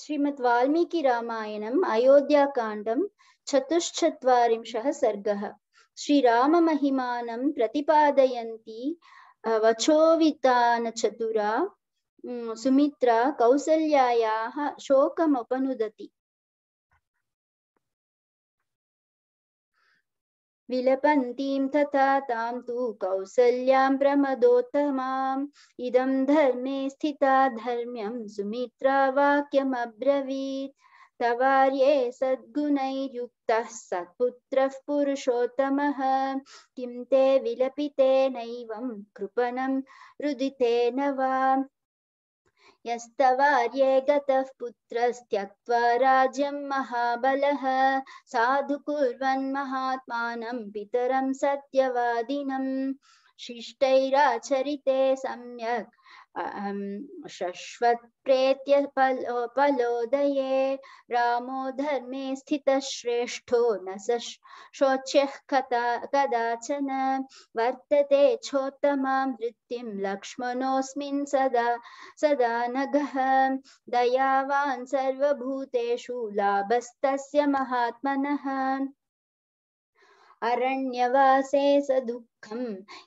श्रीमद् वाल्मीकि रामायणम् अयोध्याकाण्डं चतुश्चत्वारिंशः सर्गः श्रीराममहिमानं प्रतिपादयन्ती वचोवितानचतुरा सुमित्रा कौसल्यायाः शोकमुपनुदति विलपन्तीं तथा तां तु कौसल्यां प्रमदोत्तमाम् इदं धर्मे स्थिता धर्म्यं सुमित्रावाक्यमब्रवीत् तवार्ये सद्गुणैर्युक्तः सत्पुत्रः पुरुषोत्तमः किं ते विलपितेनैवं कृपणं रुदितेन वा यस्तवार्ये गतः पुत्रस्त्यक्त्वा राज्यं महाबलः साधु कुर्वन् महात्मानं पितरं सत्यवादिनम् शिष्टैराचरिते सम्यक् शश्वत शश्वत्प्रेत्य पलो पलोदये रामो धर्मे श्रेष्ठो न स कदाचन वर्तते छोत्तमां वृत्ति लक्ष्मणस्म सदा सदा नघः दयावान् सर्वभूतेषु लाभस्तस्य महात्मनः अरण्यवासे स दुःखं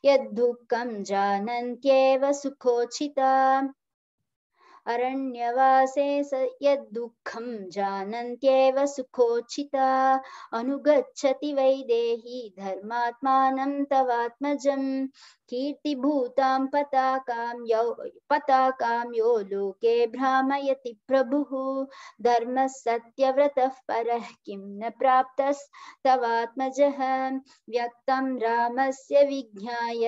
यद्दुःखं जानन्त्येव सुखोचिता अरण्यवासे स यद्दुःखं जानन्त्येव सुखोचिता अनुगच्छति वै देहि धर्मात्मानं तवात्मजम् कीर्तिभूतां पताकां यो पताकां यो लोके भ्रामयति प्रभुः धर्मः सत्यव्रतः परः किं न प्राप्तस्तवात्मजः व्यक्तं रामस्य विज्ञाय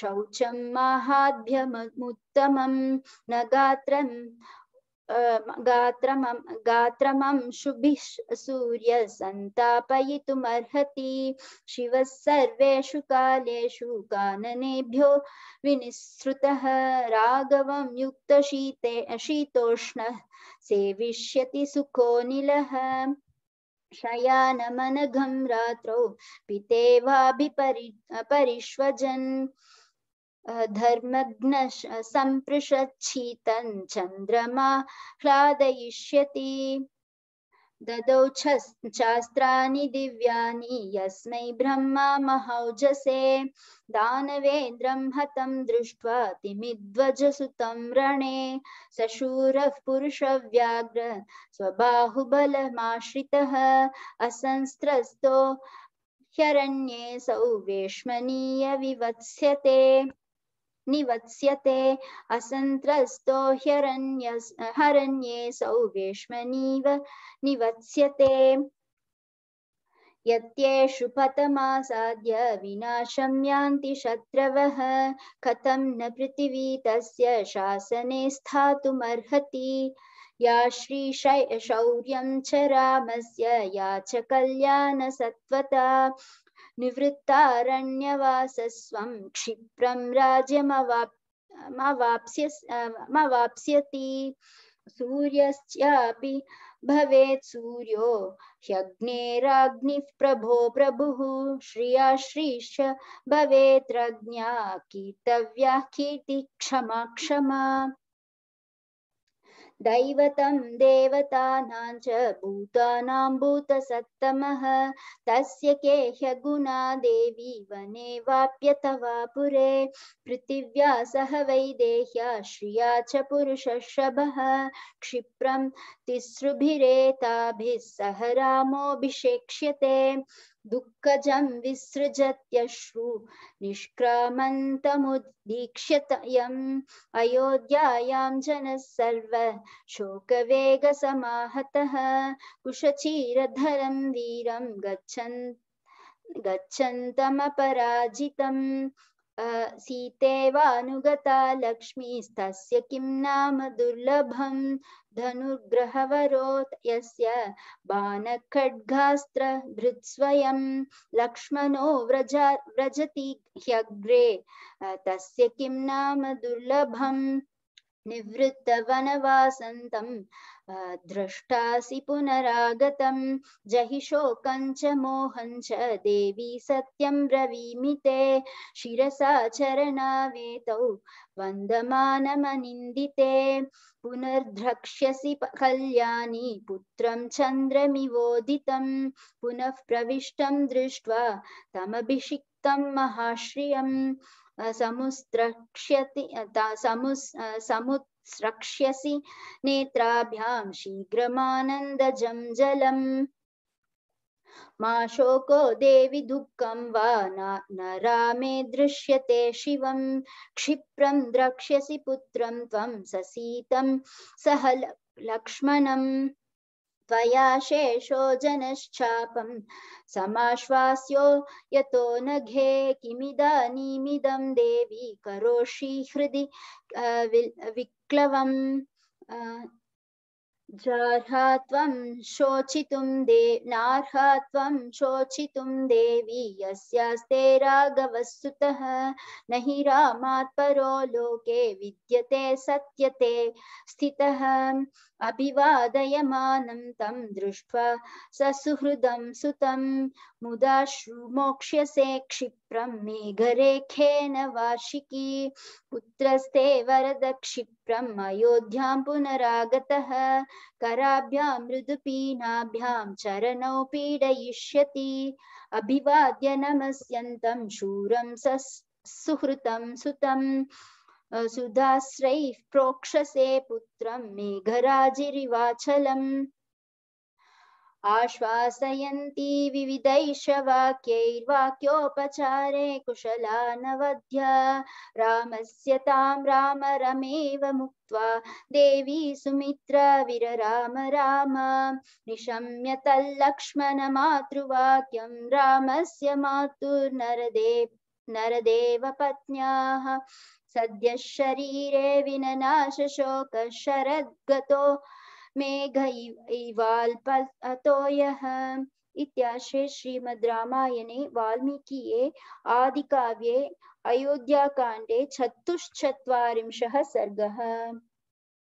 शौचं माहात्म्यमुत् उत्तमं न गात्रं गात्रमं गात्रमं शुभिः सूर्यसन्तापयितुमर्हति शिवः सर्वेषु कालेषु काननेभ्यो विनिःसृतः राघवं युक्तशीते शीतोष्णः सेविष्यति सुखोनिलः शयानमनघं रात्रौ पितेवाभिपरि परिष्वजन् धर्मघ्न सम्पृशच्छीतं चंद्रमा ह्लादय ददौ शास्त्राणि दिव्यानि यस्मै ब्रह्मा महौजसे दानवेन्द्रं हतं दृष्ट्वा तिमिध्वजसुतं रणे सशूरः पुरुषव्याघ्र स्वबाहुबलमाश्रितः असंस्त्रस्तो ह्यरण्ये सौ वेश्मनीय विवत्स्यते निवत्स्यते असंत्रस्तो ह्यरण्य हरण्ये सौ भीष्मनीव निवत्स्यते यत्येषु पतमासाद्य विनाशं यान्ति शत्रवः कथं न पृथिवी तस्य शासने स्थातुमर्हति या श्रीशौर्यं च रामस्य या च कल्याणसत्त्वता निवृत्तारण्यवास निवृत्तारण्यवासस्वं क्षिप्रं राज्यमवाप्स्यति सूर्यश्चापि भवेत् सूर्यो ह्यग्नेराग्निः प्रभो प्रभुः श्रिया श्रीश भवेत् रज्ञा कीर्तव्या कीर्ति क्षमा क्षमा दैवतं देवतानां च भूतानां भूतसत्तमः तस्य के देवी वने वाप्यतवा पुरे पृथिव्या सह वै देह्या श्रिया च पुरुषश्रभः क्षिप्रं तिसृभिरेताभिः सह रामोऽभिषेक्ष्यते दुःखजं विसृजत्यश्रु निष्क्रामन्तमुद्दीक्ष्यतयम् अयोध्यायां जन सर्व शोक वेग शोकवेगसमाहतः कुशचीरधरं वीरम गच्छन् गच्छन्तमपराजितम् सीतेवानुगता लक्ष्मीस्तस्य किं नाम दुर्लभं धनुर्ग्रहवरोत् यस्य बाणखड्गास्त्र भृत्स्वयं लक्ष्मणो व्रज व्रजति ह्यग्रे तस्य किं नाम दुर्लभं निवृत्तवनवासन्तं द्रष्टासि पुनरागत जहि शोकं मोहं च देवी सत्यम ब्रवीमि ते शिसा चरणावेतौ वन्दमानमनिन्दिते पुनर्द्रक्ष्यसि कल्याणी पुत्रं चन्द्रमिवोदितं पुनः प्रविष्ट दृष्ट्वा तमिषिक्त महाश्रिय समुद्रक्ष्यति समुस् समुत्स्रक्ष्यसि नेत्राभ्यां शीघ्रमानन्दजं जलम् दुखम दुःखं वा न रामे दृश्यते शिवं क्षिप्रं द्रक्ष्यसि पुत्रं त्वं ससीतं सह लक्ष्मणम् त्वया शेषो जनश्चापं समाश्वास्यो यतो नघे किमिदानीमिदं देवी करोषि हृदि विक्लवम् जार्हात्वं शोचितुं दे नार्हात्वं शोचितुं देवी यस्यास्ते राघवस्तुतः न हि रामात् परो लोके विद्यते सत्यते स्थितः अभिवादयमानं तं दृष्ट्वा ससुहृदं सुतं मुदा श्रुमोक्ष्यसे क्षिप्रं मेघरेखेन वार्षिकी पुत्रस्ते वरदक्षिप्रम् अयोध्यां पुनरागतः कराभ्यां मृदुपीनाभ्यां चरणौ पीडयिष्यति अभिवाद्य नमस्यन्तं शूरं सुहृतं सुतं सुधाश्रैः प्रोक्षसे पुत्रं मेघराजिरिवाचलम् आश्वासयन्ती विविधैषवाक्यैर्वाक्योपचारे कुशलानवध्य रामस्य तां राम रमेव मुक्त्वा देवी सुमित्र विरराम राम निशम्य तल्लक्ष्मणमातृवाक्यं रामस्य मातुर्नरदेव नरदेवपत्न्याः सद्यः शरीरे विननाशशोकशरद्गतो मेघैवाल्पतोयः इत्याश्रे श्रीमद् रामायणे वाल्मीकिये आदिकाव्ये अयोध्याकाण्डे चतुश्चत्वारिंशः सर्गः